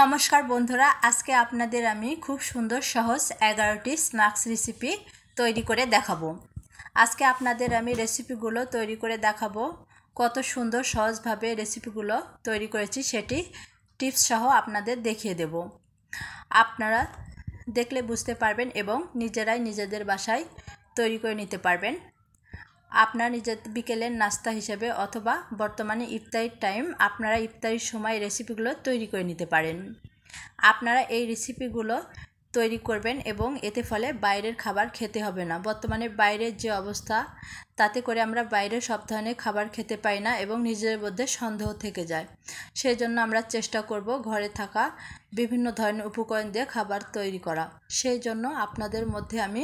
নমস্কার বন্ধুরা আজকে আপনাদের আমি খুব সুন্দর সহজ এগারোটি স্ন্যাক্স রেসিপি তৈরি করে দেখাবো আজকে আপনাদের আমি রেসিপিগুলো তৈরি করে দেখাবো কত সুন্দর সহজভাবে রেসিপিগুলো তৈরি করেছি সেটি টিপস সহ আপনাদের দেখিয়ে দেব আপনারা দেখলে বুঝতে পারবেন এবং নিজেরাই নিজেদের বাসায় তৈরি করে নিতে পারবেন আপনার নিজের বিকেলের নাস্তা হিসেবে অথবা বর্তমানে ইফতারির টাইম আপনারা ইফতারির সময় রেসিপিগুলো তৈরি করে নিতে পারেন আপনারা এই রেসিপিগুলো তৈরি করবেন এবং এতে ফলে বাইরের খাবার খেতে হবে না বর্তমানে বাইরের যে অবস্থা তাতে করে আমরা বাইরের সব ধরনের খাবার খেতে পাই না এবং নিজের মধ্যে সন্দেহ থেকে যায় সেই জন্য আমরা চেষ্টা করব ঘরে থাকা বিভিন্ন ধরনের উপকরণ দিয়ে খাবার তৈরি করা সেই জন্য আপনাদের মধ্যে আমি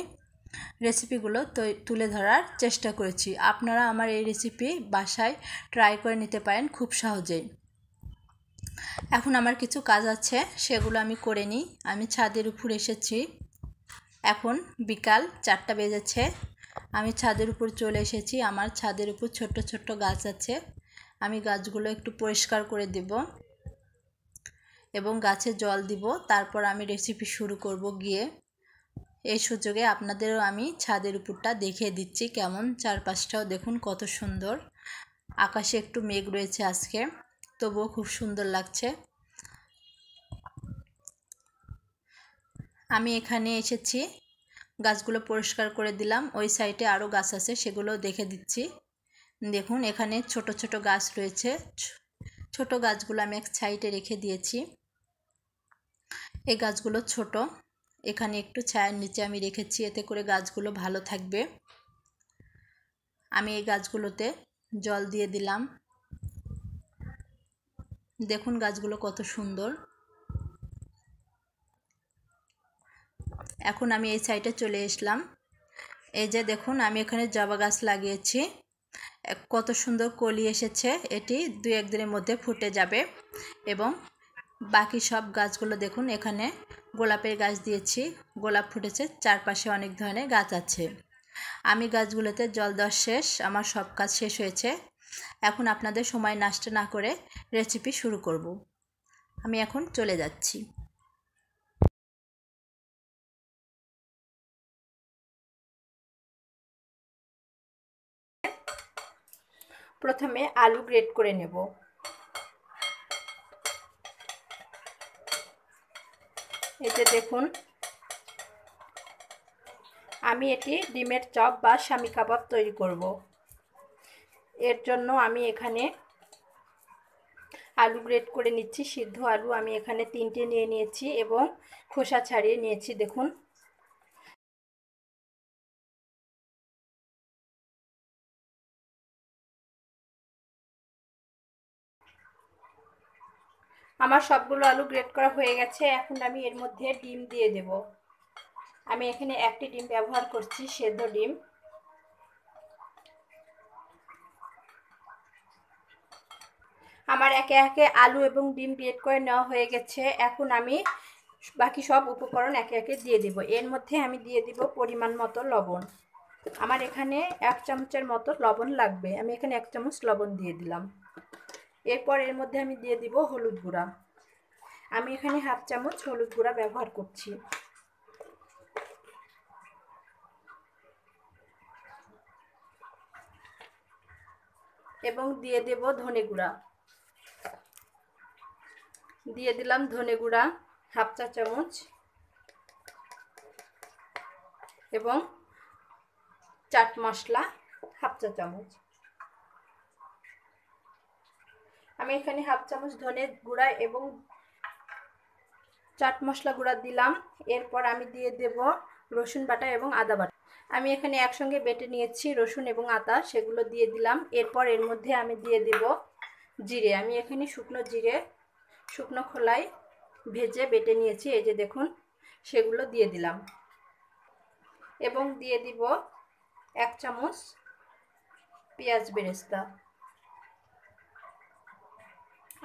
রেসিপিগুলো তুলে ধরার চেষ্টা করেছি আপনারা আমার এই রেসিপি বাসায় ট্রাই করে নিতে পারেন খুব সহজেই এখন আমার কিছু কাজ আছে সেগুলো আমি করে নিই আমি ছাদের উপর এসেছি এখন বিকাল চারটা বেজেছে আমি ছাদের উপর চলে এসেছি আমার ছাদের উপর ছোট্ট ছোট্ট গাছ আছে আমি গাছগুলো একটু পরিষ্কার করে দেব এবং গাছে জল দিব তারপর আমি রেসিপি শুরু করব গিয়ে এই সুযোগে আপনাদেরও আমি ছাদের উপরটা দেখিয়ে দিচ্ছি কেমন চারপাশটাও দেখুন কত সুন্দর আকাশে একটু মেঘ রয়েছে আজকে তবুও খুব সুন্দর লাগছে আমি এখানে এসেছি গাছগুলো পরিষ্কার করে দিলাম ওই সাইডে আরও গাছ আছে সেগুলো দেখে দিচ্ছি দেখুন এখানে ছোট ছোট গাছ রয়েছে ছোট গাছগুলো আমি এক সাইডে রেখে দিয়েছি এই গাছগুলো ছোট এখানে একটু ছায়ার নিচে আমি রেখেছি এতে করে গাছগুলো ভালো থাকবে আমি এই গাছগুলোতে জল দিয়ে দিলাম দেখুন গাছগুলো কত সুন্দর এখন আমি এই সাইডে চলে এসলাম এই যে দেখুন আমি এখানে জবা গাছ লাগিয়েছি কত সুন্দর কলি এসেছে এটি দু একদিনের মধ্যে ফুটে যাবে এবং বাকি সব গাছগুলো দেখুন এখানে গোলাপের গাছ দিয়েছি গোলাপ ফুটেছে চারপাশে অনেক ধরনের গাছ আছে আমি গাছগুলোতে জল দেওয়া শেষ আমার সব কাজ শেষ হয়েছে এখন আপনাদের সময় নষ্ট না করে রেসিপি শুরু করব আমি এখন চলে যাচ্ছি প্রথমে আলু গ্রেট করে নেব এই যে দেখুন আমি এটি ডিমের চপ বা স্বামী কাবাব তৈরি করব এর জন্য আমি এখানে আলু গ্রেট করে নিচ্ছি সিদ্ধ আলু আমি এখানে তিনটে নিয়ে নিয়েছি এবং খোসা ছাড়িয়ে নিয়েছি দেখুন আমার সবগুলো আলু গ্রেট করা হয়ে গেছে এখন আমি এর মধ্যে ডিম দিয়ে দেব আমি এখানে একটি ডিম ব্যবহার করছি সেদ্ধ ডিম আমার একে একে আলু এবং ডিম গ্রেট করে নেওয়া হয়ে গেছে এখন আমি বাকি সব উপকরণ একে একে দিয়ে দেব এর মধ্যে আমি দিয়ে দিব পরিমাণ মতো লবণ আমার এখানে এক চামচের মতো লবণ লাগবে আমি এখানে এক চামচ লবণ দিয়ে দিলাম এরপর এর মধ্যে আমি দিয়ে দিব হলুদ গুঁড়া আমি এখানে হাফ চামচ হলুদ গুঁড়া ব্যবহার করছি এবং দিয়ে দেব ধনে গুঁড়া দিয়ে দিলাম ধনে গুঁড়া হাফ চা চামচ এবং চাট মশলা হাফ চা চামচ আমি এখানে হাফ চামচ ধনে গুঁড়া এবং চাট মশলা গুঁড়া দিলাম এরপর আমি দিয়ে দেব রসুন বাটা এবং আদা বাটা আমি এখানে একসঙ্গে বেটে নিয়েছি রসুন এবং আদা সেগুলো দিয়ে দিলাম এরপর এর মধ্যে আমি দিয়ে দেব জিরে আমি এখানে শুকনো জিরে শুকনো খোলায় ভেজে বেটে নিয়েছি এই যে দেখুন সেগুলো দিয়ে দিলাম এবং দিয়ে দিব এক চামচ পেঁয়াজ বেরেস্তা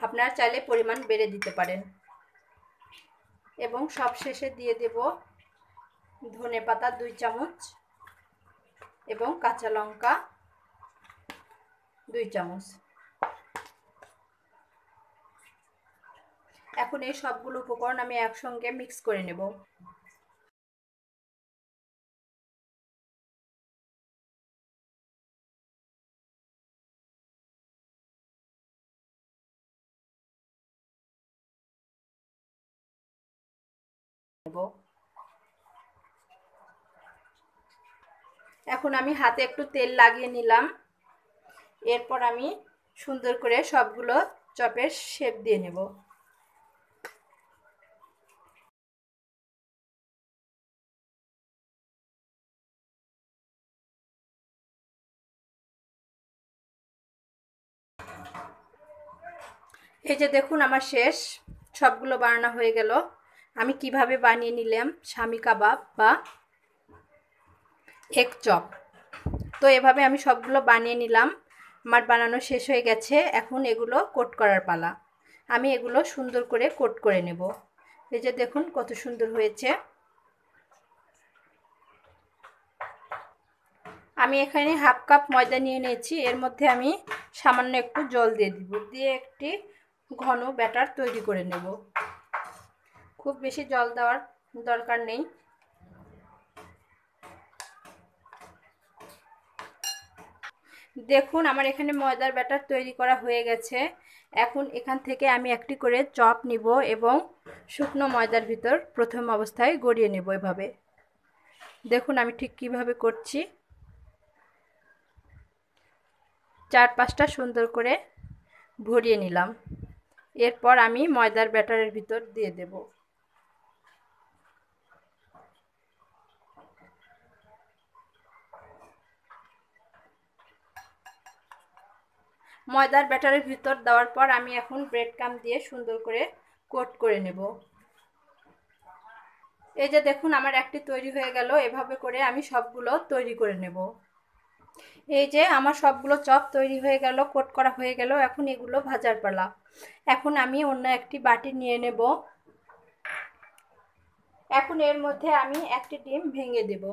আপনারা চাইলে পরিমাণ বেড়ে দিতে পারেন এবং সব শেষে দিয়ে দেব ধনে পাতা দুই চামচ এবং কাঁচা লঙ্কা দুই চামচ এখন এই সবগুলো উপকরণ আমি একসঙ্গে মিক্স করে নেব এখন আমি হাতে একটু তেল লাগিয়ে নিলাম এরপর আমি সুন্দর করে সবগুলো চপের শেপ দিয়ে নেব এই যে দেখুন আমার শেষ সবগুলো বানানো হয়ে গেল আমি কিভাবে বানিয়ে নিলাম স্বামী কাবাব বা এক চপ তো এভাবে আমি সবগুলো বানিয়ে নিলাম আমার বানানো শেষ হয়ে গেছে এখন এগুলো কোট করার পালা আমি এগুলো সুন্দর করে কোট করে নেব এই যে দেখুন কত সুন্দর হয়েছে আমি এখানে হাফ কাপ ময়দা নিয়ে নিয়েছি এর মধ্যে আমি সামান্য একটু জল দিয়ে দিব দিয়ে একটি ঘন ব্যাটার তৈরি করে নেব খুব বেশি জল দেওয়ার দরকার নেই দেখুন আমার এখানে ময়দার ব্যাটার তৈরি করা হয়ে গেছে এখন এখান থেকে আমি একটি করে চপ নিব এবং শুকনো ময়দার ভিতর প্রথম অবস্থায় গড়িয়ে নেব এভাবে দেখুন আমি ঠিক কিভাবে করছি চার পাঁচটা সুন্দর করে ভরিয়ে নিলাম এরপর আমি ময়দার ব্যাটারের ভিতর দিয়ে দেবো ময়দার ব্যাটারের ভিতর দেওয়ার পর আমি এখন ব্রেড কাম দিয়ে সুন্দর করে কোট করে নেব এই যে দেখুন আমার একটি তৈরি হয়ে গেল এভাবে করে আমি সবগুলো তৈরি করে নেব এই যে আমার সবগুলো চপ তৈরি হয়ে গেল কোট করা হয়ে গেল এখন এগুলো ভাজার পালা এখন আমি অন্য একটি বাটি নিয়ে নেব এখন এর মধ্যে আমি একটি ডিম ভেঙে দেবো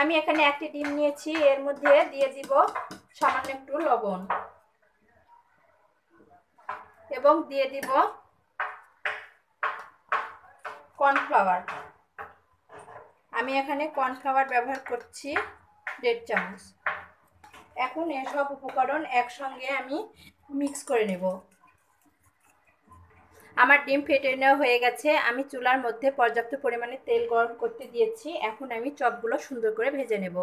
আমি এখানে একটি ডিম নিয়েছি এর মধ্যে দিয়ে দিব সামান্য একটু লবণ এবং দিয়ে দিব কর্নফ্লাওয়ার আমি এখানে কর্নফ্লাওয়ার ব্যবহার করছি দেড় চামচ এখন এসব উপকরণ একসঙ্গে আমি মিক্স করে নেব আমার ডিম ফেটে নেওয়া হয়ে গেছে আমি চুলার মধ্যে পর্যাপ্ত পরিমাণে তেল গরম করতে দিয়েছি এখন আমি চপগুলো সুন্দর করে ভেজে নেব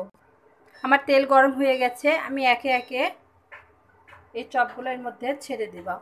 আমার তেল গরম হয়ে গেছে আমি একে একে এই চপগুলোর মধ্যে ছেড়ে দেবো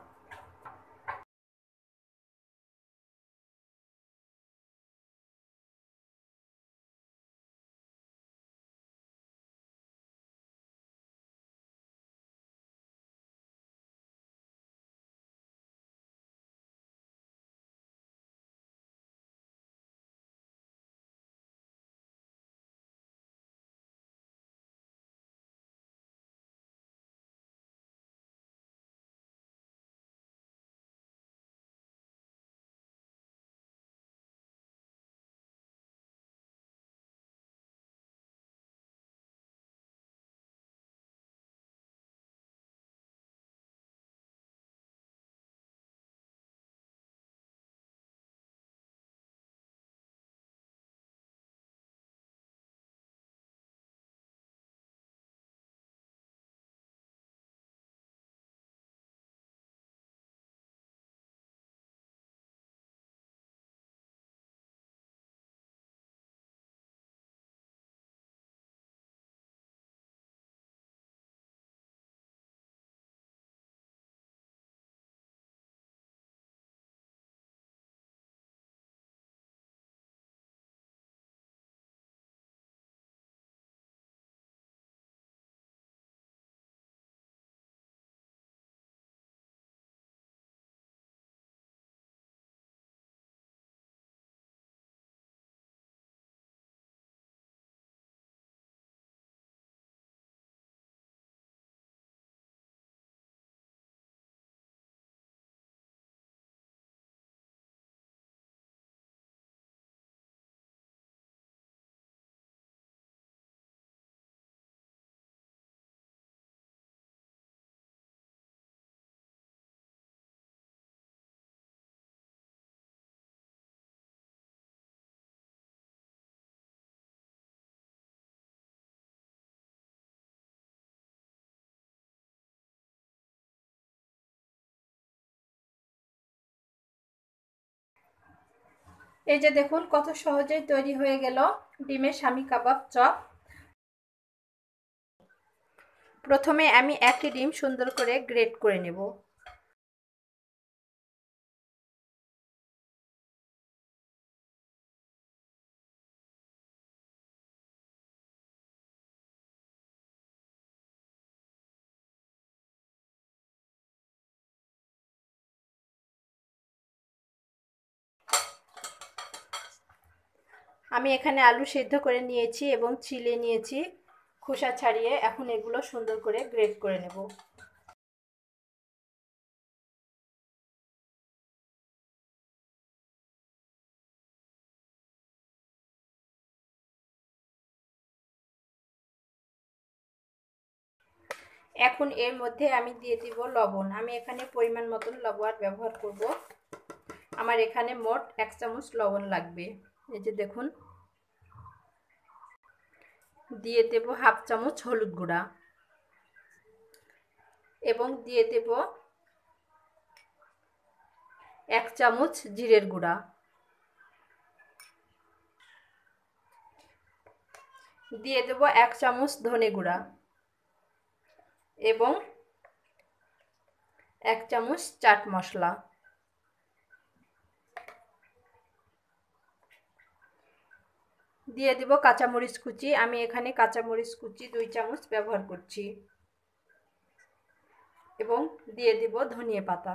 এই যে দেখুন কত সহজেই তৈরি হয়ে গেল ডিমের স্বামী কাবাব চপ প্রথমে আমি একটি ডিম সুন্দর করে গ্রেট করে নেব আমি এখানে আলু সিদ্ধ করে নিয়েছি এবং চিলে নিয়েছি খোসা ছাড়িয়ে এখন এগুলো সুন্দর করে গ্রেট করে নেব এখন এর মধ্যে আমি দিয়ে দিব লবণ আমি এখানে পরিমাণ মতন লবণ ব্যবহার করব আমার এখানে মোট এক চামচ লবণ লাগবে এই যে দেখুন দিয়ে দেব হাফ চামচ হলুদ গুঁড়া এবং দিয়ে দেব এক চামচ জিরের গুঁড়া দিয়ে দেব এক চামচ ধনে গুঁড়া এবং এক চামচ চাট মশলা দিয়ে দেব কাঁচামরিচ কুচি আমি এখানে কাঁচামরিচ কুচি দুই চামচ ব্যবহার করছি এবং দিয়ে দেব ধনিয়া পাতা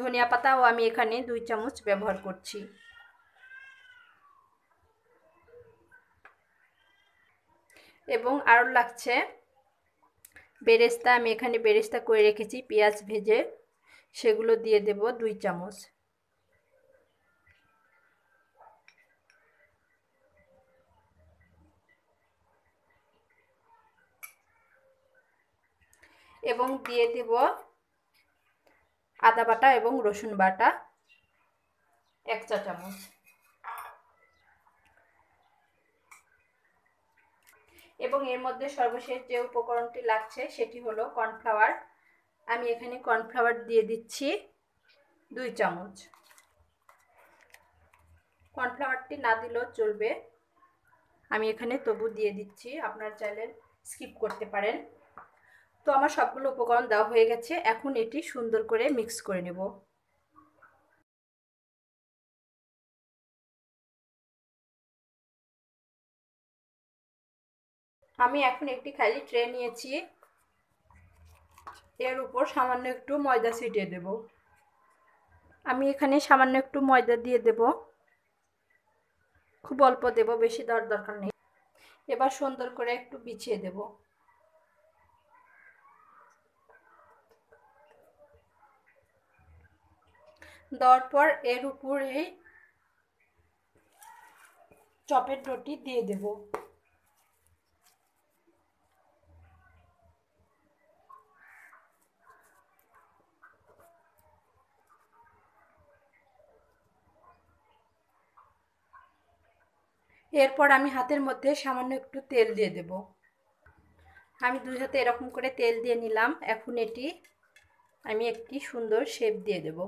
ধনিয়া পাতাও আমি এখানে দুই চামচ ব্যবহার করছি এবং আরও লাগছে বেরেস্তা আমি এখানে বেরেস্তা করে রেখেছি পেঁয়াজ ভেজে সেগুলো দিয়ে দেব দুই চামচ এবং দিয়ে দেব আদা বাটা এবং রসুন বাটা এক চা চামচ এবং এর মধ্যে সর্বশেষ যে উপকরণটি লাগছে সেটি হলো কর্নফ্লাওয়ার আমি এখানে কর্নফ্লাওয়ার দিয়ে দিচ্ছি দুই চামচ কর্নফ্লাওয়ারটি না দিলেও চলবে আমি এখানে তবু দিয়ে দিচ্ছি আপনার চাইলে স্কিপ করতে পারেন তো আমার সবগুলো উপকরণ দেওয়া হয়ে গেছে এখন এটি সুন্দর করে মিক্স করে নেব আমি এখন একটি খালি ট্রে নিয়েছি এর উপর সামান্য একটু ময়দা ছিটিয়ে দেব আমি এখানে সামান্য একটু ময়দা দিয়ে দেব খুব অল্প দেব বেশি দেওয়ার দরকার নেই এবার সুন্দর করে একটু বিছিয়ে দেবো দরপর পর এর উপরে চপের ডোটি দিয়ে দেব এরপর আমি হাতের মধ্যে সামান্য একটু তেল দিয়ে দেব আমি দুই হাতে এরকম করে তেল দিয়ে নিলাম এখন এটি আমি একটি সুন্দর শেপ দিয়ে দেবো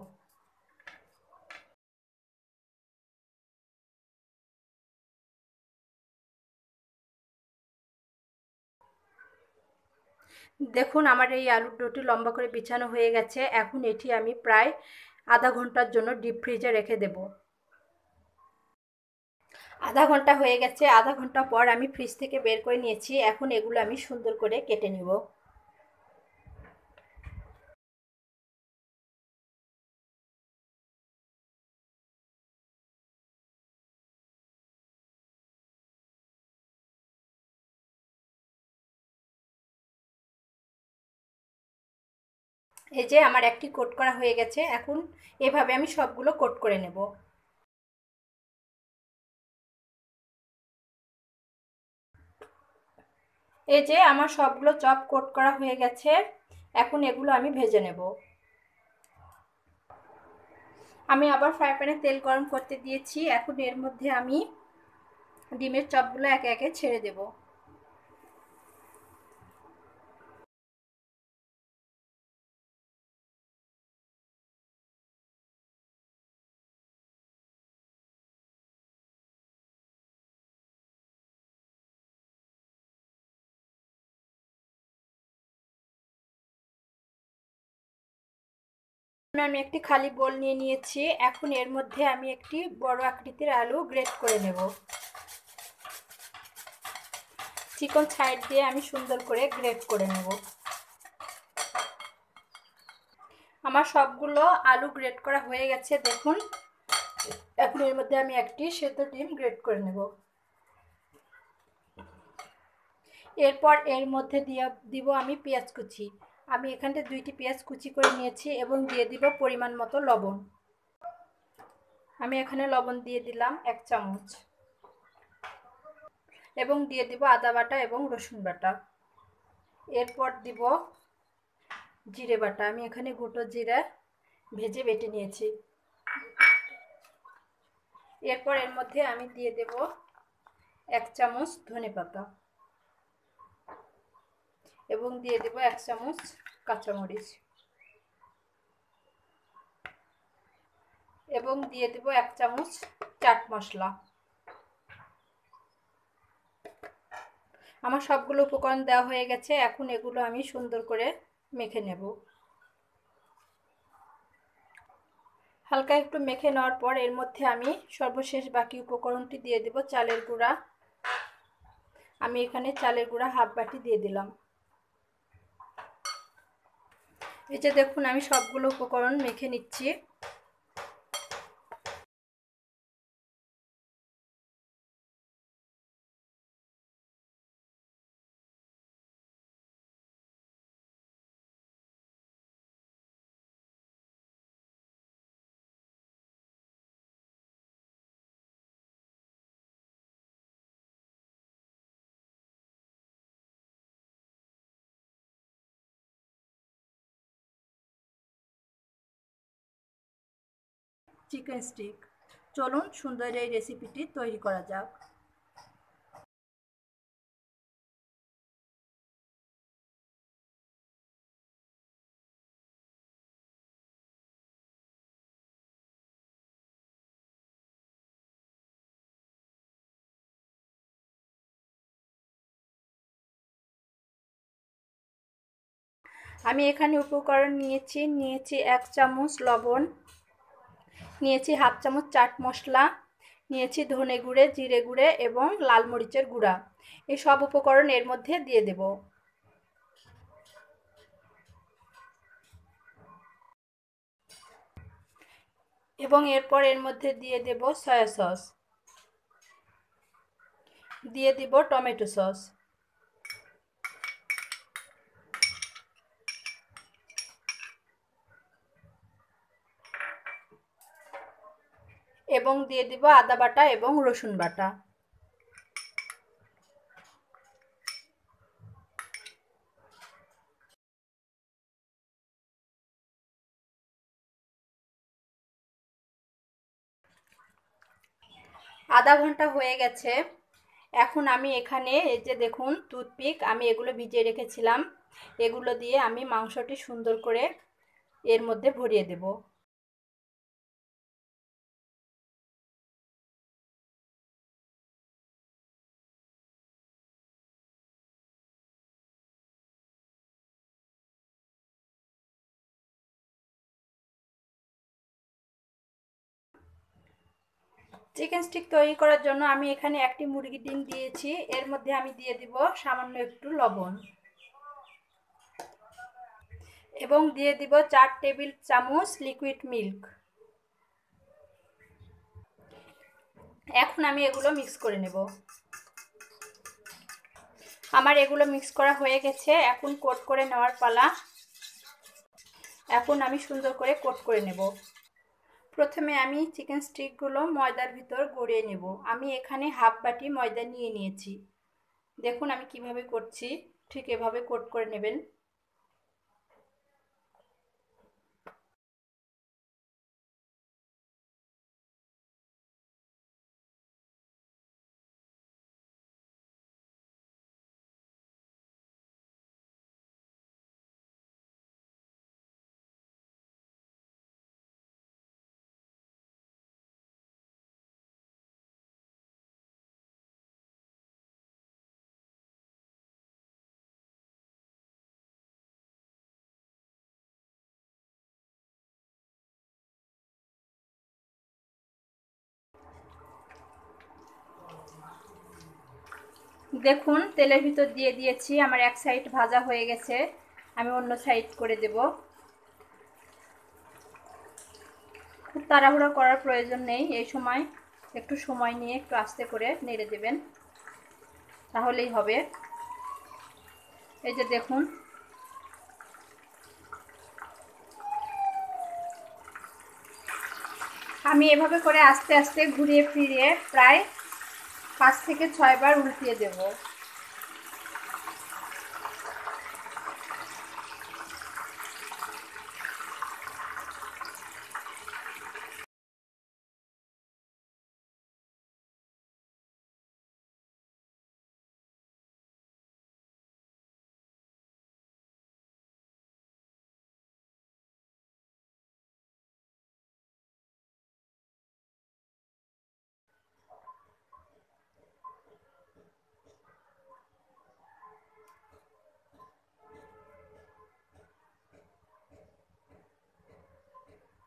দেখুন আমার এই আলুর ডোটি লম্বা করে বিছানো হয়ে গেছে এখন এটি আমি প্রায় আধা ঘন্টার জন্য ডিপ ফ্রিজে রেখে দেব আধা ঘন্টা হয়ে গেছে আধা ঘন্টা পর আমি ফ্রিজ থেকে বের করে নিয়েছি এখন এগুলো আমি সুন্দর করে কেটে নেব এই যে আমার একটি কোট করা হয়ে গেছে এখন এভাবে আমি সবগুলো কোট করে নেব এই যে আমার সবগুলো চপ কোট করা হয়ে গেছে এখন এগুলো আমি ভেজে নেব আমি আবার ফ্রাই প্যানে তেল গরম করতে দিয়েছি এখন এর মধ্যে আমি ডিমের চপগুলো একে একে ছেড়ে দেবো আমি একটি খালি বোল নিয়ে নিয়েছি এখন এর মধ্যে আমি একটি বড় আকৃতির আলু গ্রেট করে নেব চিকন সাইড দিয়ে আমি সুন্দর করে গ্রেট করে নেব আমার সবগুলো আলু গ্রেট করা হয়ে গেছে দেখুন এখন এর মধ্যে আমি একটি সেদ্ধ ডিম গ্রেট করে নেব এরপর এর মধ্যে দিয়ে দিব আমি পেঁয়াজ কুচি আমি এখানটা দুইটি পেঁয়াজ কুচি করে নিয়েছি এবং দিয়ে দিব পরিমাণ মতো লবণ আমি এখানে লবণ দিয়ে দিলাম এক চামচ এবং দিয়ে দিব আদা বাটা এবং রসুন বাটা এরপর দিব জিরে বাটা আমি এখানে গুটো জিরে ভেজে বেটে নিয়েছি এরপর এর মধ্যে আমি দিয়ে দেব এক চামচ ধনে পাতা এবং দিয়ে দেব এক চামচ কাঁচামরিচ এবং দিয়ে দেব এক চামচ চাট মশলা আমার সবগুলো উপকরণ দেওয়া হয়ে গেছে এখন এগুলো আমি সুন্দর করে মেখে নেব হালকা একটু মেখে নেওয়ার পর এর মধ্যে আমি সর্বশেষ বাকি উপকরণটি দিয়ে দেব চালের গুঁড়া আমি এখানে চালের গুঁড়া হাফ বাটি দিয়ে দিলাম এই যে দেখুন আমি সবগুলো উপকরণ মেখে নিচ্ছি চিকেন স্টিক চলুন সুন্দর এই রেসিপিটি তৈরি করা যাক আমি এখানে উপকরণ নিয়েছি নিয়েছি এক চামচ লবণ নিয়েছি হাফ চামচ চাট মশলা নিয়েছি ধনে গুঁড়ে জিরে গুঁড়ে এবং লাল মরিচের গুঁড়া এই সব উপকরণ এর মধ্যে দিয়ে দেব এবং এরপর এর মধ্যে দিয়ে দেব সয়া সস দিয়ে দিব টমেটো সস এবং দিয়ে দিব আদা বাটা এবং রসুন বাটা আধা ঘন্টা হয়ে গেছে এখন আমি এখানে এই যে দেখুন টুথপিক আমি এগুলো ভিজিয়ে রেখেছিলাম এগুলো দিয়ে আমি মাংসটি সুন্দর করে এর মধ্যে ভরিয়ে দেবো চিকেন স্টিক তৈরি করার জন্য আমি এখানে একটি মুরগির ডিম দিয়েছি এর মধ্যে আমি দিয়ে দিব সামান্য একটু লবণ এবং দিয়ে দিব চার টেবিল চামচ লিকুইড মিল্ক এখন আমি এগুলো মিক্স করে নেব আমার এগুলো মিক্স করা হয়ে গেছে এখন কোট করে নেওয়ার পালা এখন আমি সুন্দর করে কোট করে নেব প্রথমে আমি চিকেন স্টিকগুলো ময়দার ভিতর গড়িয়ে নেব আমি এখানে হাফ বাটি ময়দা নিয়ে নিয়েছি দেখুন আমি কিভাবে করছি ঠিক এভাবে কোট করে নেবেন দেখুন তেলের ভিতর দিয়ে দিয়েছি আমার এক সাইড ভাজা হয়ে গেছে আমি অন্য সাইড করে দেব খুব তাড়াহুড়া করার প্রয়োজন নেই এই সময় একটু সময় নিয়ে একটু আস্তে করে নেড়ে দেবেন তাহলেই হবে এই যে দেখুন আমি এভাবে করে আস্তে আস্তে ঘুরিয়ে ফিরিয়ে প্রায় পাঁচ থেকে ছয়বার উল্টিয়ে দেবো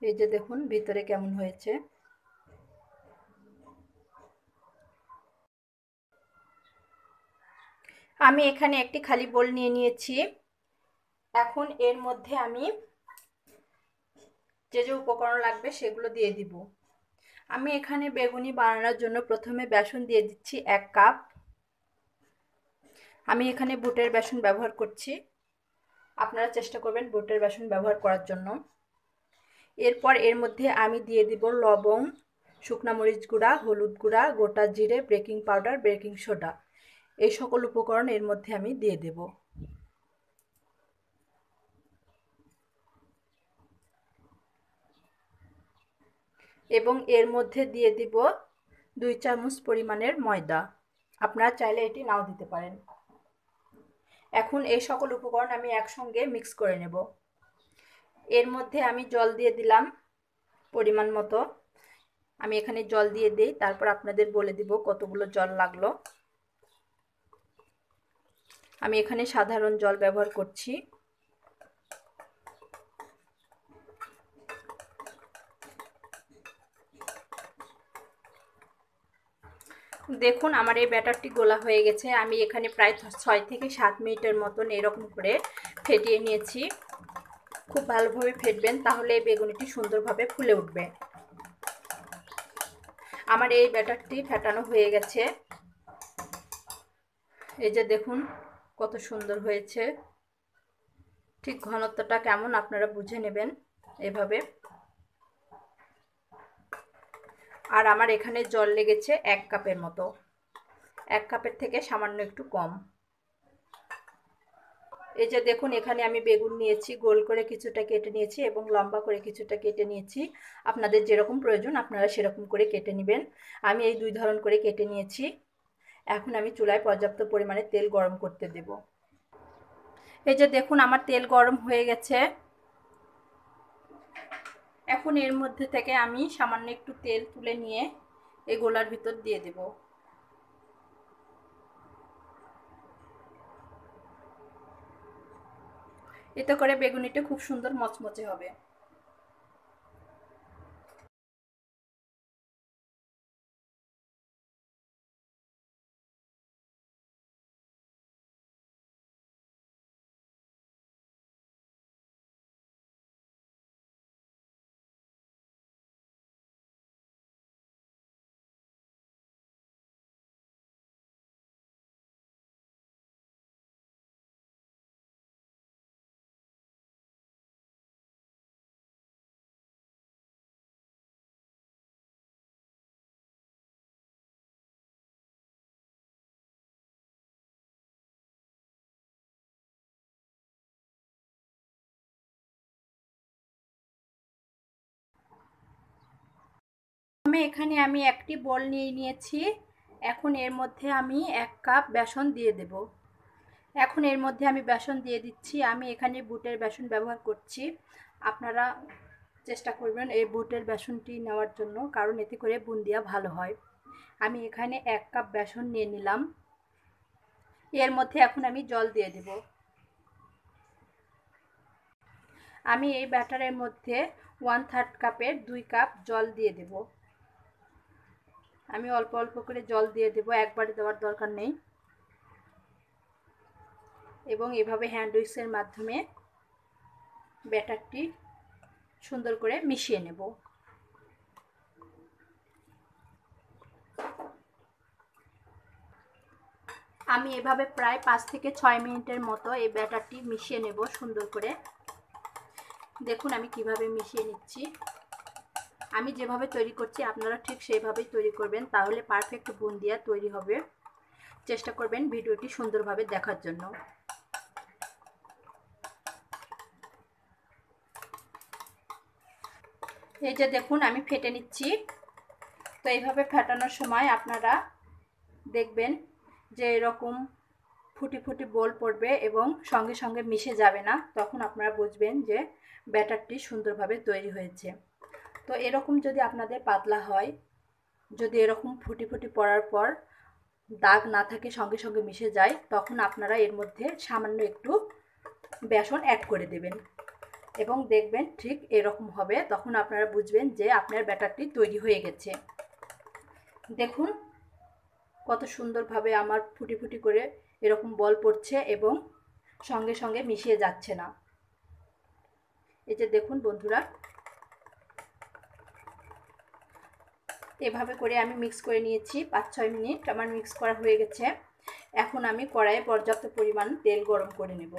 এই যে দেখুন ভিতরে কেমন হয়েছে আমি এখানে একটি খালি বোল নিয়ে নিয়েছি এখন এর মধ্যে আমি যে যে উপকরণ লাগবে সেগুলো দিয়ে দিব আমি এখানে বেগুনি বানানোর জন্য প্রথমে বেসন দিয়ে দিচ্ছি এক কাপ আমি এখানে বুটের বেসন ব্যবহার করছি আপনারা চেষ্টা করবেন বুটের বেসন ব্যবহার করার জন্য এরপর এর মধ্যে আমি দিয়ে দিব লবণ শুকনা মরিচ গুঁড়া হলুদ গুঁড়া গোটা জিরে বেকিং পাউডার বেকিং সোডা এই সকল উপকরণ এর মধ্যে আমি দিয়ে দেব এবং এর মধ্যে দিয়ে দিব দুই চামচ পরিমাণের ময়দা আপনারা চাইলে এটি নাও দিতে পারেন এখন এই সকল উপকরণ আমি একসঙ্গে মিক্স করে নেব এর মধ্যে আমি জল দিয়ে দিলাম পরিমাণ মতো আমি এখানে জল দিয়ে দিই তারপর আপনাদের বলে দিব কতগুলো জল লাগলো আমি এখানে সাধারণ জল ব্যবহার করছি দেখুন আমার এই ব্যাটারটি গোলা হয়ে গেছে আমি এখানে প্রায় ছয় থেকে সাত মিনিটের মতন এরকম করে ফেটিয়ে নিয়েছি খুব ভালোভাবে ফেটবেন তাহলে এই বেগুনিটি সুন্দরভাবে ফুলে উঠবে আমার এই ব্যাটারটি ফেটানো হয়ে গেছে এই যে দেখুন কত সুন্দর হয়েছে ঠিক ঘনত্বটা কেমন আপনারা বুঝে নেবেন এভাবে আর আমার এখানে জল লেগেছে এক কাপের মতো এক কাপের থেকে সামান্য একটু কম এই যে দেখুন এখানে আমি বেগুন নিয়েছি গোল করে কিছুটা কেটে নিয়েছি এবং লম্বা করে কিছুটা কেটে নিয়েছি আপনাদের যেরকম প্রয়োজন আপনারা সেরকম করে কেটে নেবেন আমি এই দুই ধরন করে কেটে নিয়েছি এখন আমি চুলায় পর্যাপ্ত পরিমাণে তেল গরম করতে দেব এই যে দেখুন আমার তেল গরম হয়ে গেছে এখন এর মধ্যে থেকে আমি সামান্য একটু তেল তুলে নিয়ে এই গোলার ভিতর দিয়ে দেবো এতে করে বেগুনিটা খুব সুন্দর মচমচে হবে প্রথমে এখানে আমি একটি বল নিয়ে নিয়েছি এখন এর মধ্যে আমি এক কাপ বেসন দিয়ে দেব এখন এর মধ্যে আমি বেসন দিয়ে দিচ্ছি আমি এখানে বুটের বেসন ব্যবহার করছি আপনারা চেষ্টা করবেন এই বুটের বেসনটি নেওয়ার জন্য কারণ এতে করে বুন্দিয়া ভালো হয় আমি এখানে এক কাপ বেসন নিয়ে নিলাম এর মধ্যে এখন আমি জল দিয়ে দেব আমি এই ব্যাটারের মধ্যে ওয়ান থার্ড কাপের দুই কাপ জল দিয়ে দেবো আমি অল্প অল্প করে জল দিয়ে দেবো একবারে দেওয়ার দরকার নেই এবং এভাবে হ্যান্ড উইক্সের মাধ্যমে ব্যাটারটি সুন্দর করে মিশিয়ে নেব আমি এভাবে প্রায় পাঁচ থেকে ছয় মিনিটের মতো এই ব্যাটারটি মিশিয়ে নেব সুন্দর করে দেখুন আমি কিভাবে মিশিয়ে নিচ্ছি আমি যেভাবে তৈরি করছি আপনারা ঠিক সেইভাবেই তৈরি করবেন তাহলে পারফেক্ট বুন্দিয়া তৈরি হবে চেষ্টা করবেন ভিডিওটি সুন্দরভাবে দেখার জন্য এই যে দেখুন আমি ফেটে নিচ্ছি তো এইভাবে ফেটানোর সময় আপনারা দেখবেন যে এরকম ফুটি ফুটি বোল পড়বে এবং সঙ্গে সঙ্গে মিশে যাবে না তখন আপনারা বুঝবেন যে ব্যাটারটি সুন্দরভাবে তৈরি হয়েছে তো এরকম যদি আপনাদের পাতলা হয় যদি এরকম ফুটি ফুটি পড়ার পর দাগ না থাকে সঙ্গে সঙ্গে মিশে যায় তখন আপনারা এর মধ্যে সামান্য একটু বেসন অ্যাড করে দেবেন এবং দেখবেন ঠিক এরকম হবে তখন আপনারা বুঝবেন যে আপনার ব্যাটারটি তৈরি হয়ে গেছে দেখুন কত সুন্দরভাবে আমার ফুটি ফুটি করে এরকম বল পড়ছে এবং সঙ্গে সঙ্গে মিশিয়ে যাচ্ছে না এই যে দেখুন বন্ধুরা তো এভাবে করে আমি মিক্স করে নিয়েছি পাঁচ ছয় মিনিট আমার মিক্স করা হয়ে গেছে এখন আমি কড়াইয়ে পর্যাপ্ত পরিমাণ তেল গরম করে নেব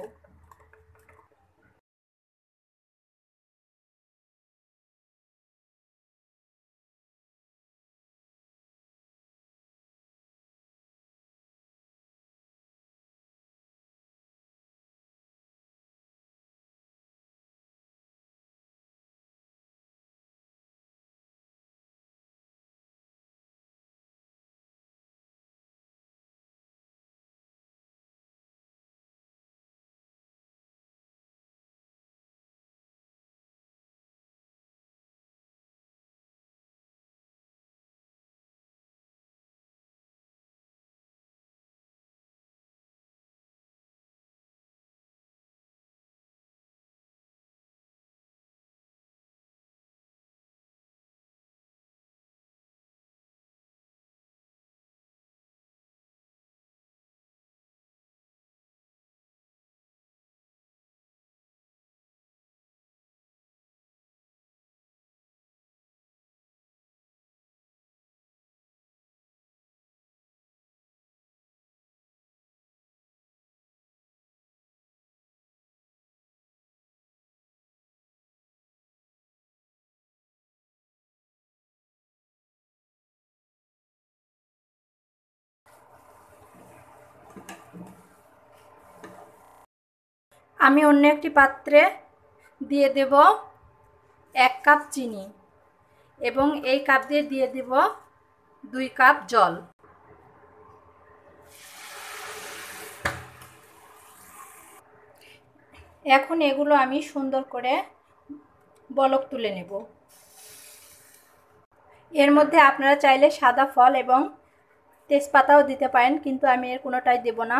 আমি অন্য একটি পাত্রে দিয়ে দেব এক কাপ চিনি এবং এই কাপ দিয়ে দিয়ে দেব দুই কাপ জল এখন এগুলো আমি সুন্দর করে বলক তুলে নেব এর মধ্যে আপনারা চাইলে সাদা ফল এবং তেজপাতাও দিতে পারেন কিন্তু আমি এর কোনোটাই দেব না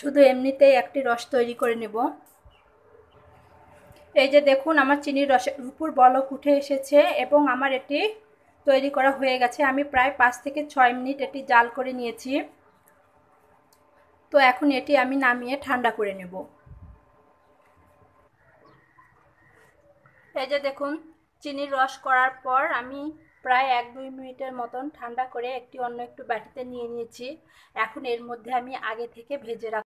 শুধু এমনিতেই একটি রস তৈরি করে নেব এই যে দেখুন আমার চিনির রসের উপর বলক উঠে এসেছে এবং আমার এটি তৈরি করা হয়ে গেছে আমি প্রায় পাঁচ থেকে ছয় মিনিট এটি জাল করে নিয়েছি তো এখন এটি আমি নামিয়ে ঠান্ডা করে নেব এই যে দেখুন চিনির রস করার পর আমি প্রায় এক দুই মিনিটের মতন ঠান্ডা করে একটি অন্য একটু বাটিতে নিয়ে নিয়েছি এখন এর মধ্যে আমি আগে থেকে ভেজে রাখ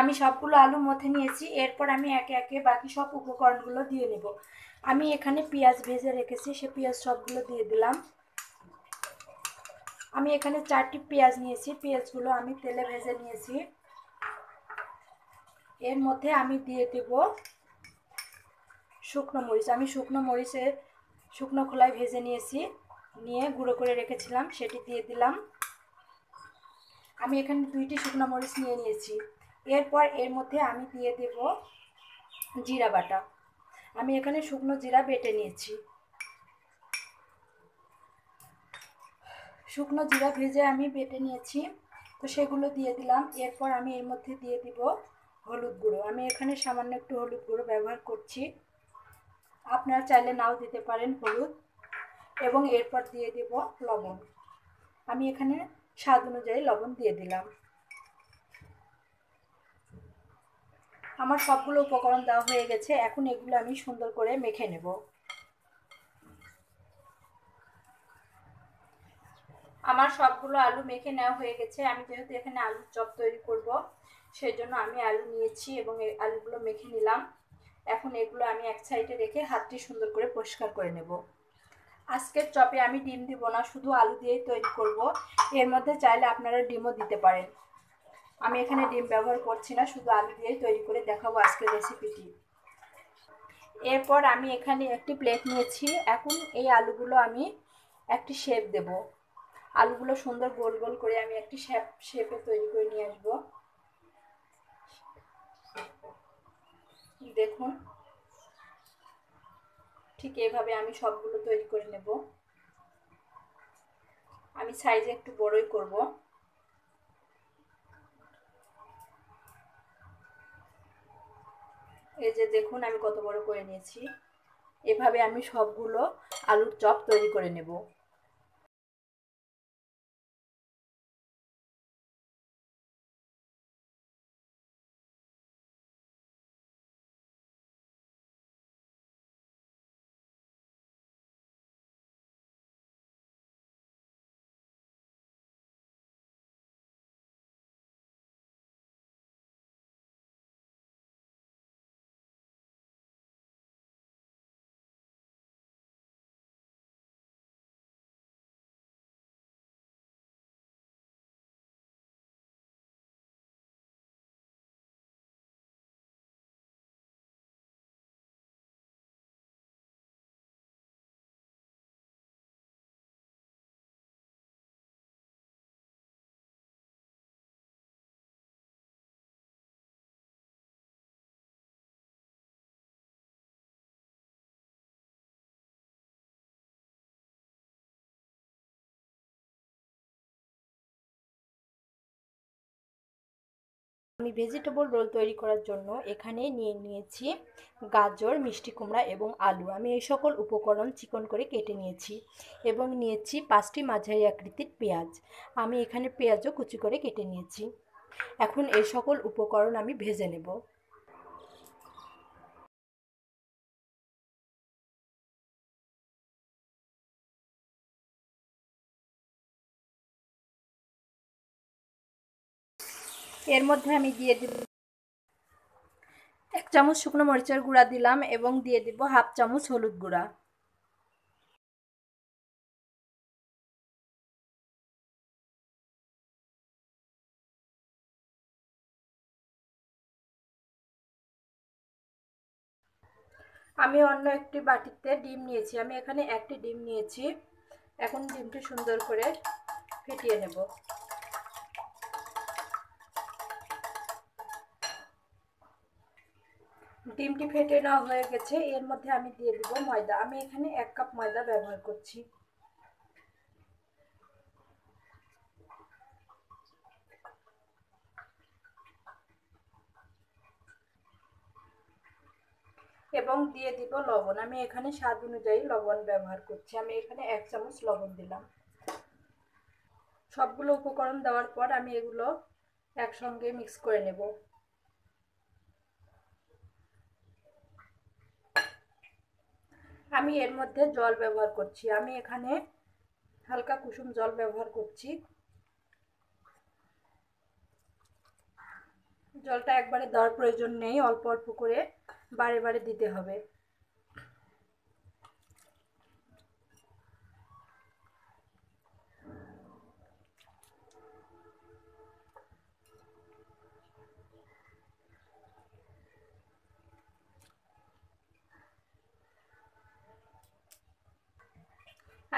আমি সবগুলো আলু মথে নিয়েছি এরপর আমি একে একে বাকি সব উপকরণগুলো দিয়ে নেব আমি এখানে পেঁয়াজ ভেজে রেখেছি সে পেঁয়াজ সবগুলো দিয়ে দিলাম আমি এখানে চারটি পেঁয়াজ নিয়েছি পেঁয়াজগুলো আমি তেলে ভেজে নিয়েছি এর মধ্যে আমি দিয়ে দেব শুকনো মরিচ আমি শুকনো মরিচে শুকনো খোলায় ভেজে নিয়েছি নিয়ে গুঁড়ো করে রেখেছিলাম সেটি দিয়ে দিলাম আমি এখানে দুইটি শুকনো মরিচ নিয়ে নিয়েছি এরপর এর মধ্যে আমি দিয়ে দেব জিরা বাটা আমি এখানে শুকনো জিরা বেটে নিয়েছি শুকনো জিরা ভেজে আমি বেটে নিয়েছি তো সেগুলো দিয়ে দিলাম এরপর আমি এর মধ্যে দিয়ে দিব হলুদ গুঁড়ো আমি এখানে সামান্য একটু হলুদ গুঁড়ো ব্যবহার করছি আপনারা চাইলে নাও দিতে পারেন হলুদ এবং এরপর দিয়ে দেব লবণ আমি এখানে স্বাদ অনুযায়ী লবণ দিয়ে দিলাম আমার সবগুলো উপকরণ দেওয়া হয়ে গেছে এখন এগুলো আমি সুন্দর করে মেখে নেব আমার সবগুলো আলু মেখে নেওয়া হয়ে গেছে আমি যেহেতু এখানে আলুর চপ তৈরি করব সেই জন্য আমি আলু নিয়েছি এবং এই আলুগুলো মেখে নিলাম এখন এগুলো আমি এক সাইডে রেখে হাতটি সুন্দর করে পরিষ্কার করে নেব আজকের চপে আমি ডিম দিব না শুধু আলু দিয়েই তৈরি করব এর মধ্যে চাইলে আপনারা ডিমও দিতে পারেন আমি এখানে ডিম ব্যবহার করছি না শুধু আলু দিয়ে তৈরি করে দেখাবো আজকের রেসিপিটি এরপর আমি এখানে একটি প্লেট নিয়েছি এখন এই আলুগুলো আমি একটি শেপ দেব আলুগুলো সুন্দর গোল গোল করে আমি একটি শেপ শেপে তৈরি করে নিয়ে আসবো দেখুন ঠিক এভাবে আমি সবগুলো তৈরি করে নেব আমি সাইজে একটু বড়ই করবো এই যে দেখুন আমি কত বড় করে নিয়েছি এভাবে আমি সবগুলো আলুর চপ তৈরি করে নেবো আমি ভেজিটেবল রোল তৈরি করার জন্য এখানে নিয়ে নিয়েছি গাজর মিষ্টি কুমড়া এবং আলু আমি এই সকল উপকরণ চিকন করে কেটে নিয়েছি এবং নিয়েছি পাঁচটি মাঝারি আকৃতির পেঁয়াজ আমি এখানে পেঁয়াজও কুচি করে কেটে নিয়েছি এখন এই সকল উপকরণ আমি ভেজে নেব এর মধ্যে আমি দিয়ে দিব এক চামচ শুকনো মরিচের গুঁড়া দিলাম এবং দিয়ে দিব হাফ চামচ হলুদ গুঁড়া আমি অন্য একটি বাটিতে ডিম নিয়েছি আমি এখানে একটি ডিম নিয়েছি এখন ডিমটি সুন্দর করে ফেটিয়ে নেব ডিমটি ফেটে নেওয়া হয়ে গেছে এর মধ্যে আমি দিয়ে দিব ময়দা আমি এখানে এক কাপ ময়দা ব্যবহার করছি এবং দিয়ে দিব লবণ আমি এখানে স্বাদ অনুযায়ী লবণ ব্যবহার করছি আমি এখানে এক চামচ লবণ দিলাম সবগুলো উপকরণ দেওয়ার পর আমি এগুলো একসঙ্গে মিক্স করে নেব আমি এর মধ্যে জল ব্যবহার করছি আমি এখানে হালকা কুসুম জল ব্যবহার করছি জলটা একবারে দেওয়ার প্রয়োজন নেই অল্প অল্প করে বারে বারে দিতে হবে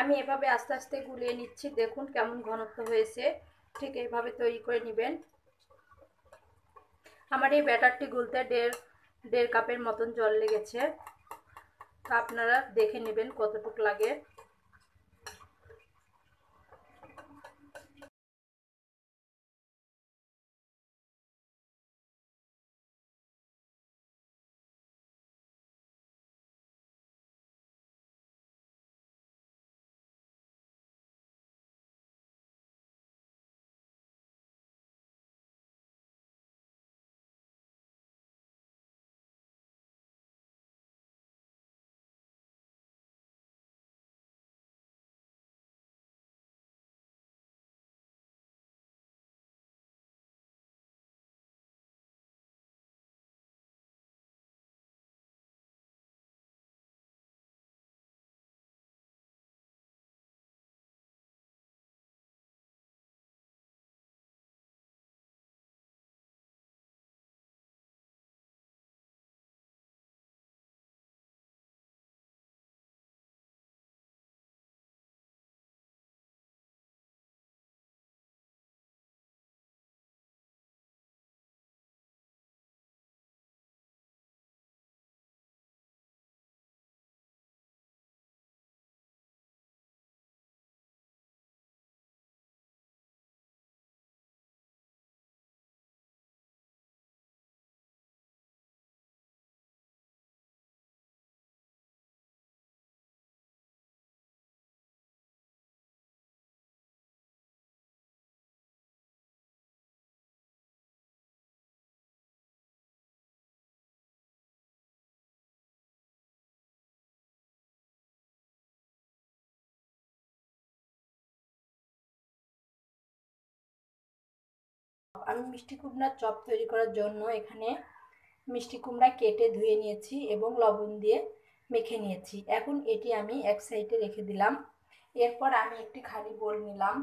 আমি এভাবে আস্তে আস্তে গুলিয়ে নিচ্ছি দেখুন কেমন ঘনত্ব হয়েছে ঠিক এইভাবে তৈরি করে নেবেন আমার এই ব্যাটারটি গুলতে দেড় দেড় কাপের মতন জল লেগেছে তা আপনারা দেখে নেবেন কতটুক লাগে আমি মিষ্টি কুমড়ার চপ তৈরি করার জন্য এখানে মিষ্টি কুমড়া কেটে ধুয়ে নিয়েছি এবং লবণ দিয়ে মেখে নিয়েছি এখন এটি আমি এক সাইডে রেখে দিলাম এরপর আমি একটি খালি বোল নিলাম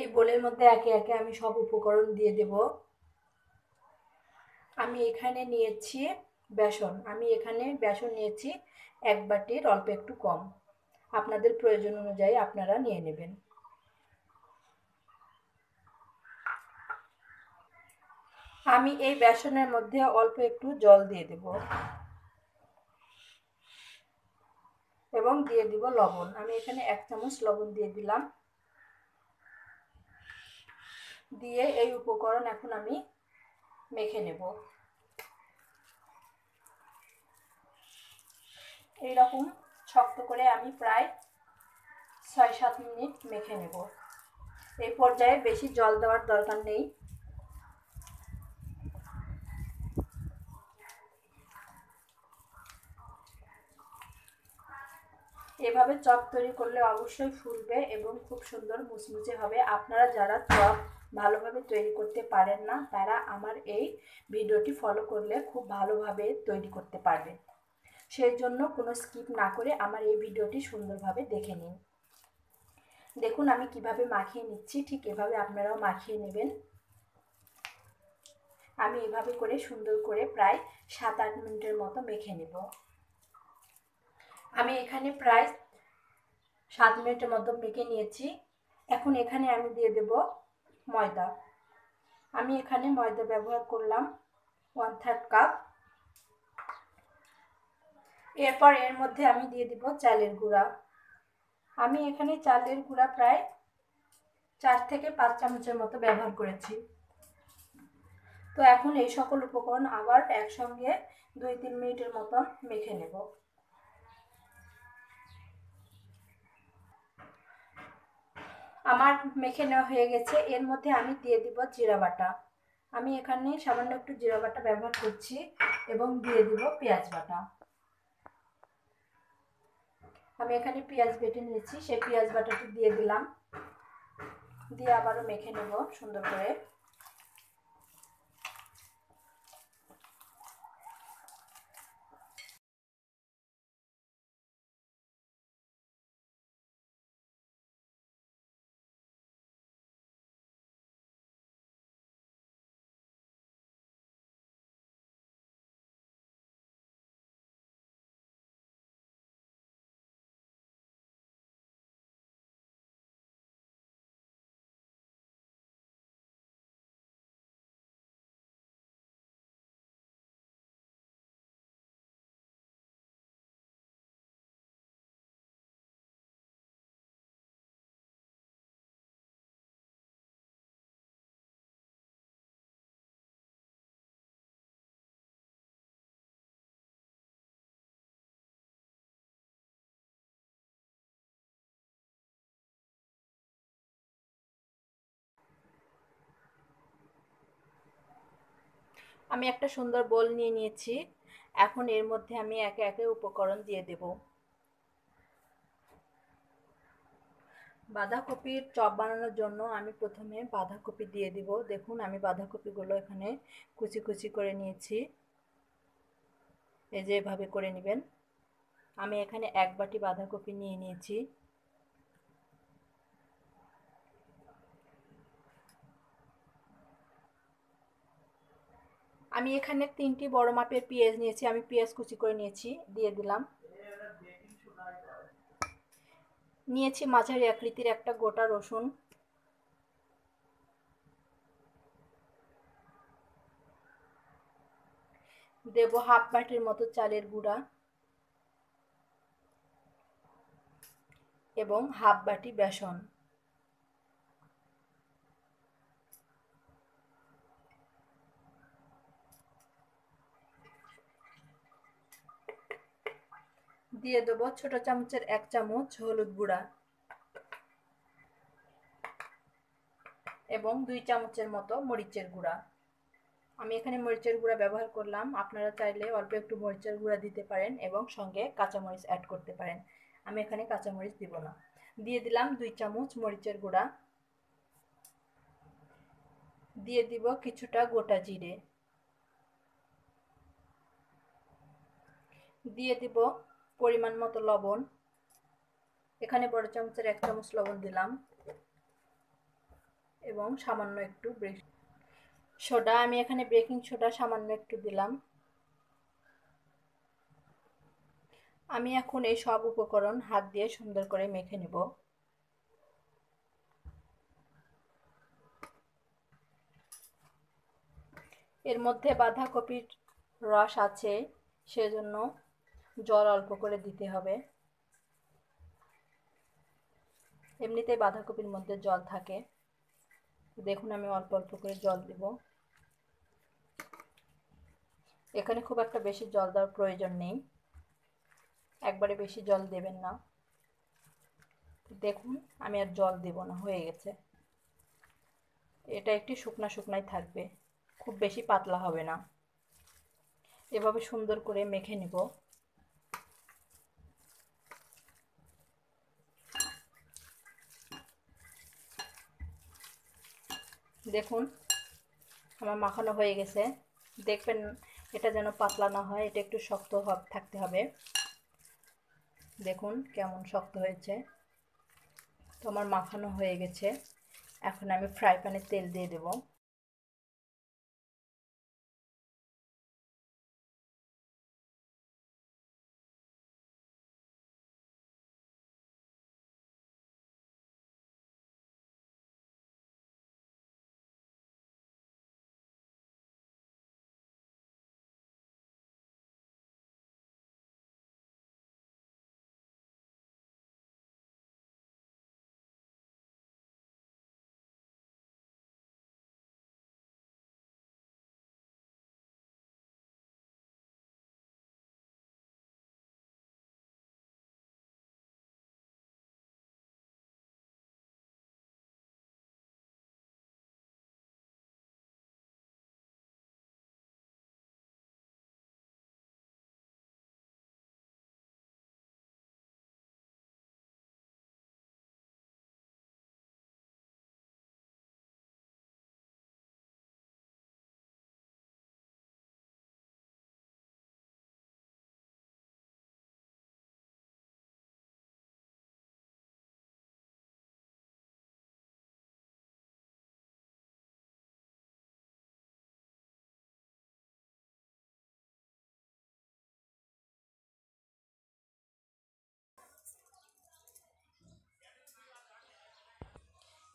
এই বোলের মধ্যে একে একে আমি সব উপকরণ দিয়ে দেব আমি এখানে নিয়েছি বেসন আমি এখানে বেসন নিয়েছি এক বাটির অল্প একটু কম আপনাদের প্রয়োজন অনুযায়ী আপনারা নিয়ে নেবেন আমি এই বেসনের মধ্যে অল্প একটু জল দিয়ে দেব এবং দিয়ে দিব লবণ আমি এখানে এক চামচ লবণ দিয়ে দিলাম দিয়ে এই উপকরণ এখন আমি মেখে নেব এইরকম শক্ত করে আমি প্রায় ছয় সাত মিনিট মেখে নেব এই পর্যায়ে বেশি জল দেওয়ার দরকার নেই এভাবে চপ তৈরি করলে অবশ্যই ফুলবে এবং খুব সুন্দর মুচমুচে হবে আপনারা যারা চপ ভালোভাবে তৈরি করতে পারেন না তারা আমার এই ভিডিওটি ফলো করলে খুব ভালোভাবে তৈরি করতে পারবেন সেই জন্য কোনো স্কিপ না করে আমার এই ভিডিওটি সুন্দরভাবে দেখে নিন দেখুন আমি কিভাবে মাখিয়ে নিচ্ছি ঠিক এভাবে আপনারাও মাখিয়ে নেবেন আমি এভাবে করে সুন্দর করে প্রায় সাত আট মিনিটের মতো মেখে নেব আমি এখানে প্রায় সাত মিনিটের মতো মেখে নিয়েছি এখন এখানে আমি দিয়ে দেব ময়দা আমি এখানে ময়দা ব্যবহার করলাম ওয়ান থার্ড কাপ এরপর এর মধ্যে আমি দিয়ে দিব চালের গুঁড়া আমি এখানে চালের গুঁড়া প্রায় চার থেকে পাঁচ চামচের মতো ব্যবহার করেছি তো এখন এই সকল উপকরণ আবার একসঙ্গে দুই তিন মিনিটের মতন মেখে নেব আমার মেখে নেওয়া হয়ে গেছে এর মধ্যে আমি দিয়ে দিব জিরা বাটা আমি এখানে সামান্য একটু জিরা বাটা ব্যবহার করছি এবং দিয়ে দিব পেঁয়াজ বাটা আমি এখানে পেঁয়াজ বেটে নিয়েছি সেই পেঁয়াজ বাটাটি দিয়ে দিলাম দিয়ে আবারও মেখে নেব সুন্দর করে আমি একটা সুন্দর বোল নিয়ে নিয়েছি এখন এর মধ্যে আমি একে একে উপকরণ দিয়ে দেব বাঁধাকপির চপ বানানোর জন্য আমি প্রথমে বাঁধাকপি দিয়ে দিব দেখুন আমি বাঁধাকপিগুলো এখানে কুচি কুচি করে নিয়েছি এই যে এভাবে করে নেবেন আমি এখানে এক বাটি বাঁধাকপি নিয়ে নিয়েছি আমি এখানে তিনটি বড় মাপের পেঁয়াজ নিয়েছি আমি পেঁয়াজ কুচি করে নিয়েছি দিয়ে দিলাম নিয়েছি মাঝারি আকৃতির একটা গোটা রসুন দেব হাফ বাটির মতো চালের গুঁড়া এবং হাফ বাটি বেসন দিয়ে দেব ছোট চামচের এক চামচ হলুদ গুঁড়া এবং দুই চামচের মতো মরিচের গুঁড়া আমি এখানে মরিচের গুঁড়া ব্যবহার করলাম আপনারা চাইলে অল্প একটু মরিচের গুঁড়া দিতে পারেন এবং সঙ্গে কাঁচামরিচ অ্যাড করতে পারেন আমি এখানে কাঁচামরিচ দিব না দিয়ে দিলাম দুই চামচ মরিচের গুঁড়া দিয়ে দিব কিছুটা গোটা জিরে দিয়ে দিব পরিমাণ মতো লবণ এখানে বড় চামচের এক চামচ লবণ দিলাম এবং সামান্য একটু সোডা আমি এখানে বেকিং সোডা সামান্য একটু দিলাম আমি এখন এই সব উপকরণ হাত দিয়ে সুন্দর করে মেখে নেব এর মধ্যে বাঁধাকপির রস আছে সেজন্য জল অল্প করে দিতে হবে এমনিতে বাঁধাকপির মধ্যে জল থাকে দেখুন আমি অল্প অল্প করে জল দেব এখানে খুব একটা বেশি জল দেওয়ার প্রয়োজন নেই একবারে বেশি জল দেবেন না দেখুন আমি আর জল দেব না হয়ে গেছে এটা একটি শুকনা শুকনাই থাকবে খুব বেশি পাতলা হবে না এভাবে সুন্দর করে মেখে নেব দেখুন আমার মাখানো হয়ে গেছে দেখবেন এটা যেন পাতলা না হয় এটা একটু শক্ত থাকতে হবে দেখুন কেমন শক্ত হয়েছে তো আমার মাখানো হয়ে গেছে এখন আমি ফ্রাই প্যানে তেল দিয়ে দেবো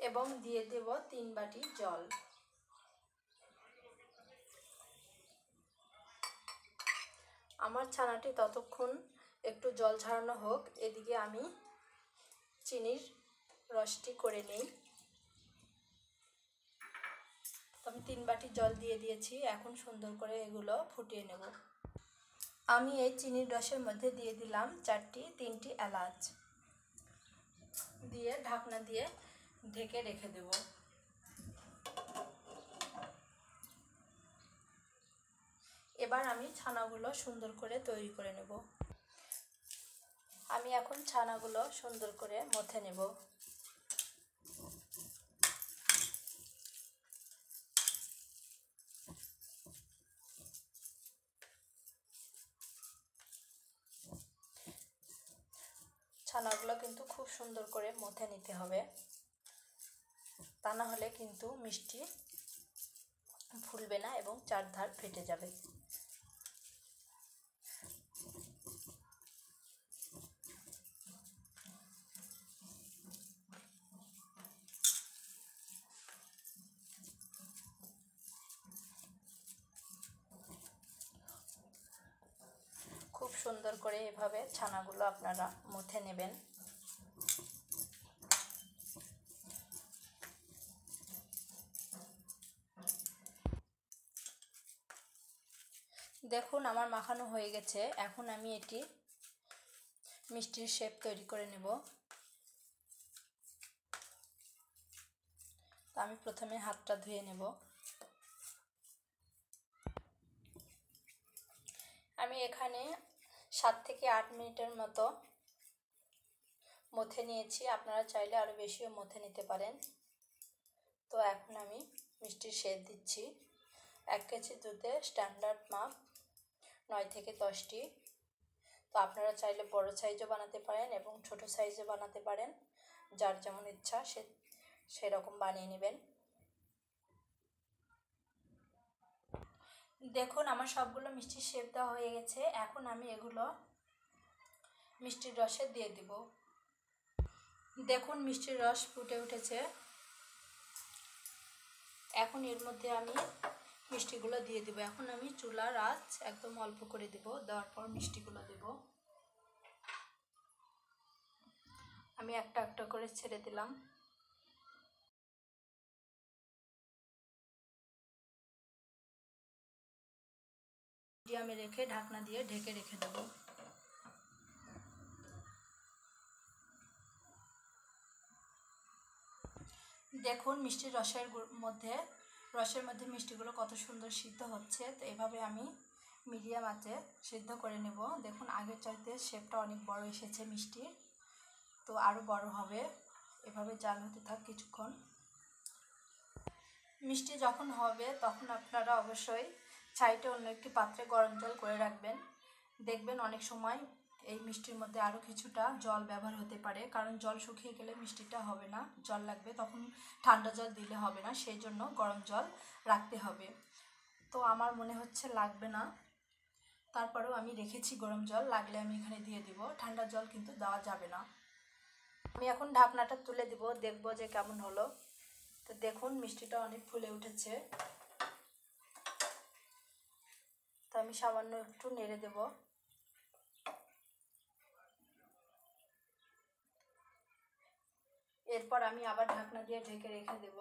এবং দিয়ে দেব তিন বাটি জল আমার ছানাটি ততক্ষণ একটু জল ছাড়ানো হোক এদিকে আমি চিনির রসটি করে নেই আমি তিন বাটি জল দিয়ে দিয়েছি এখন সুন্দর করে এগুলো ফুটিয়ে নেব আমি এই চিনির রসের মধ্যে দিয়ে দিলাম চারটি তিনটি এলাচ দিয়ে ঢাকনা দিয়ে ঢেকে রেখে দেব এবার আমি ছানাগুলো সুন্দর করে তৈরি করে নেব আমি এখন ছানাগুলো সুন্দর করে মধ্যে নেব ছানাগুলো কিন্তু খুব সুন্দর করে মধ্যে নিতে হবে তা না হলে কিন্তু মিষ্টি ফুলবে না এবং চারধার ফেটে যাবে খুব সুন্দর করে এভাবে ছানাগুলো আপনারা মুথে নেবেন দেখুন আমার মাখানো হয়ে গেছে এখন আমি এটি মিষ্টির শেপ তৈরি করে নেব আমি প্রথমে হাতটা ধুয়ে নেব আমি এখানে সাত থেকে আট মিনিটের মতো মথে নিয়েছি আপনারা চাইলে আরও বেশিও মথে নিতে পারেন তো এখন আমি মিষ্টির শেপ দিচ্ছি এক কেজি দুধে স্ট্যান্ডার্ড মাপ নয় থেকে দশটি তো আপনারা চাইলে বড় সাইজও বানাতে পারেন এবং ছোট সাইজও বানাতে পারেন যার যেমন ইচ্ছা সে সেরকম বানিয়ে নেবেন দেখুন আমার সবগুলো মিষ্টির শেপ দেওয়া হয়ে গেছে এখন আমি এগুলো মিষ্টির রসে দিয়ে দিব দেখুন মিষ্টির রস ফুটে উঠেছে এখন এর মধ্যে আমি মিষ্টিগুলো দিয়ে দেবো এখন আমি চুলার আঁচ একদম অল্প করে দেব দেওয়ার পর মিষ্টিগুলো দেব আমি একটা একটা করে ছেড়ে দিলাম মিডিয়ামে রেখে ঢাকনা দিয়ে ঢেকে রেখে দেব দেখুন মিষ্টির রসের মধ্যে রসের মধ্যে মিষ্টিগুলো কত সুন্দর সিদ্ধ হচ্ছে তো এভাবে আমি মিডিয়াম আঁচে সিদ্ধ করে নেব দেখুন আগের চাইতে শেপটা অনেক বড় এসেছে মিষ্টির তো আরও বড় হবে এভাবে জাল হতে থাক কিছুক্ষণ মিষ্টি যখন হবে তখন আপনারা অবশ্যই সাইডে অন্য একটি পাত্রে গরম জল করে রাখবেন দেখবেন অনেক সময় এই মিষ্টির মধ্যে আরও কিছুটা জল ব্যবহার হতে পারে কারণ জল শুকিয়ে গেলে মিষ্টিটা হবে না জল লাগবে তখন ঠান্ডা জল দিলে হবে না সেই জন্য গরম জল রাখতে হবে তো আমার মনে হচ্ছে লাগবে না তারপরেও আমি রেখেছি গরম জল লাগলে আমি এখানে দিয়ে দিব ঠান্ডা জল কিন্তু দেওয়া যাবে না আমি এখন ঢাকনাটা তুলে দিব দেখব যে কেমন হলো তো দেখুন মিষ্টিটা অনেক ফুলে উঠেছে তো আমি সামান্য একটু নেড়ে দেবো এরপর আমি আবার ঢাকনা দিয়ে ঢেকে রেখে দেব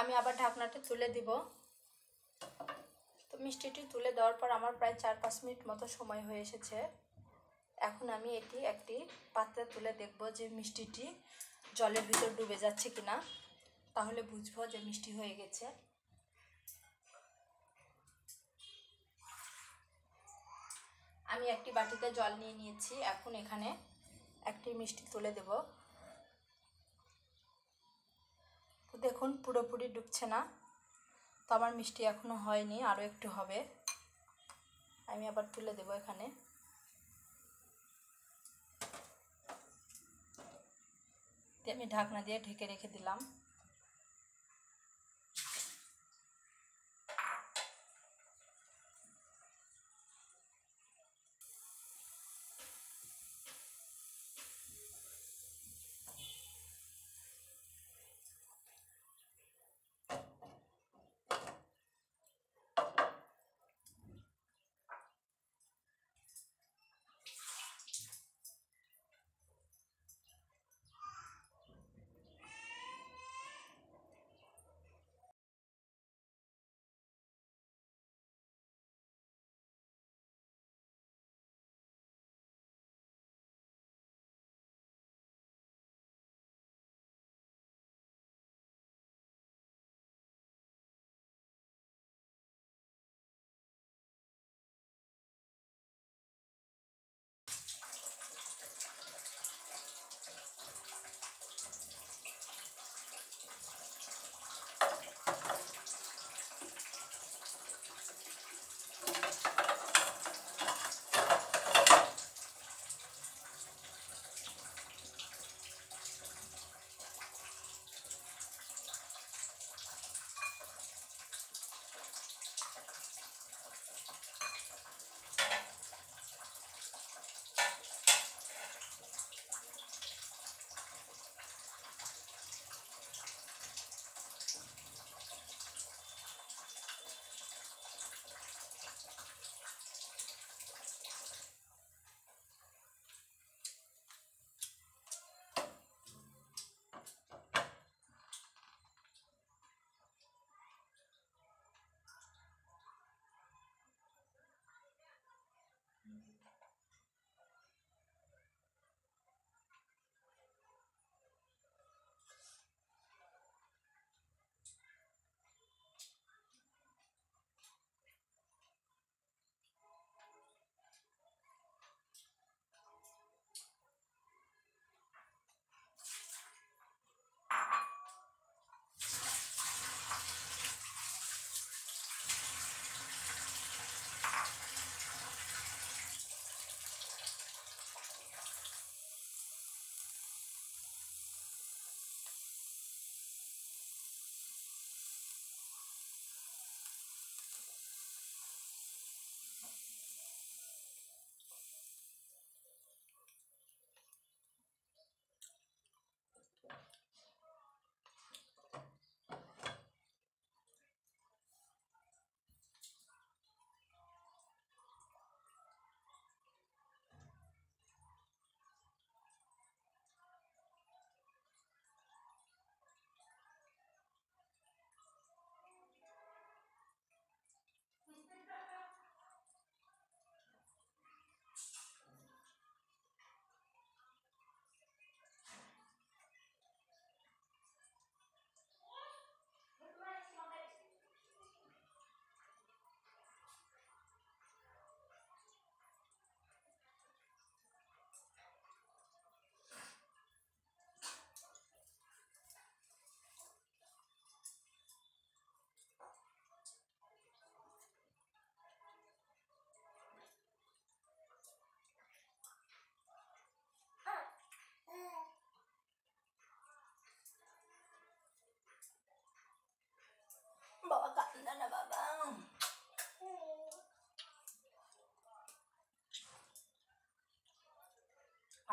আমি আবার ঢাকনাটি তুলে দিব তো মিষ্টিটি তুলে দেওয়ার পর আমার প্রায় চার পাঁচ মিনিট মতো সময় হয়ে এসেছে এখন আমি এটি একটি পাত্রে তুলে দেখব যে মিষ্টিটি জলের ভিতর ডুবে যাচ্ছে কিনা তাহলে বুঝবো যে মিষ্টি হয়ে গেছে আমি একটি বাটিতে জল নিয়ে নিয়েছি এখন এখানে একটি মিষ্টি তুলে দেব তো দেখুন পুরোপুরি ডুবছে না তো আমার মিষ্টি এখনও হয়নি আরও একটু হবে আমি আবার তুলে দেব এখানে আমি ঢাকনা দিয়ে ঢেকে রেখে দিলাম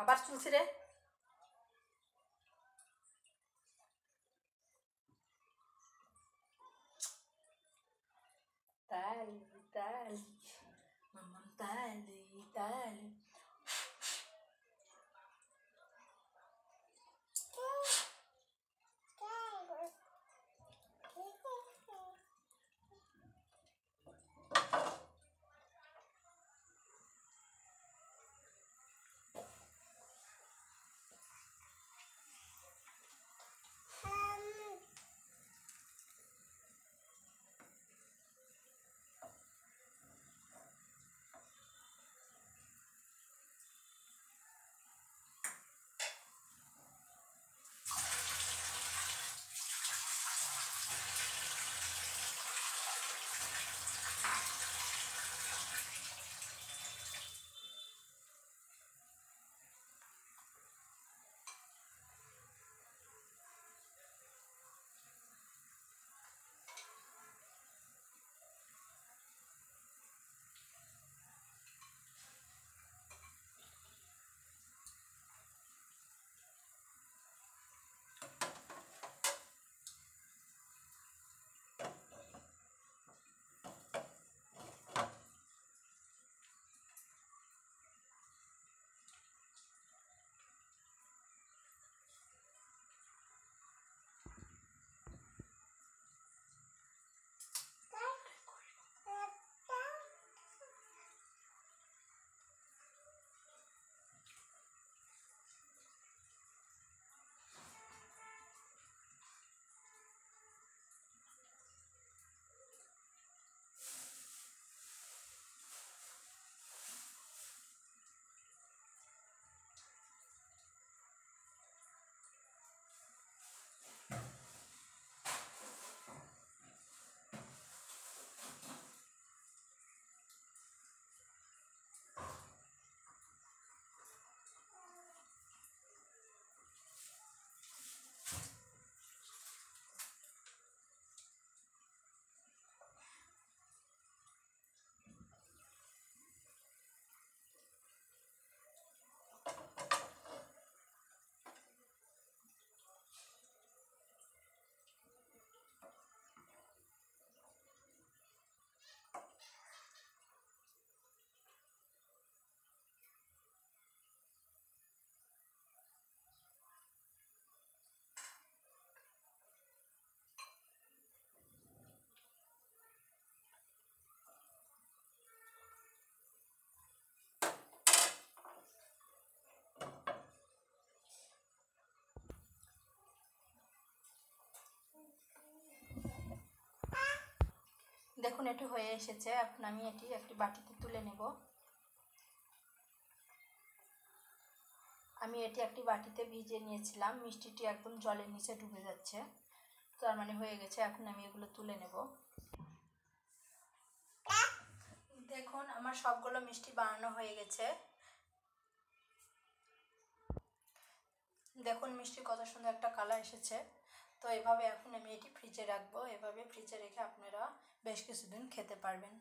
আবার চুলছে রে তাই তাই মামা তাই তাই দেখুন এটি হয়ে এসেছে এখন আমি এটি একটি বাটিতে তুলে নেব আমি এটি একটি বাটিতে ভিজে নিয়েছিলাম মিষ্টিটি একদম জলের নিচে ডুবে যাচ্ছে তার মানে হয়ে গেছে এখন আমি এগুলো তুলে নেব দেখুন আমার সবগুলো মিষ্টি বানানো হয়ে গেছে দেখুন মিষ্টি কত সুন্দর একটা কালার এসেছে তো এভাবে এখন আমি এটি ফ্রিজে রাখবো এভাবে ফ্রিজে রেখে আপনারা বেশ কিছুদিন খেতে পারবেন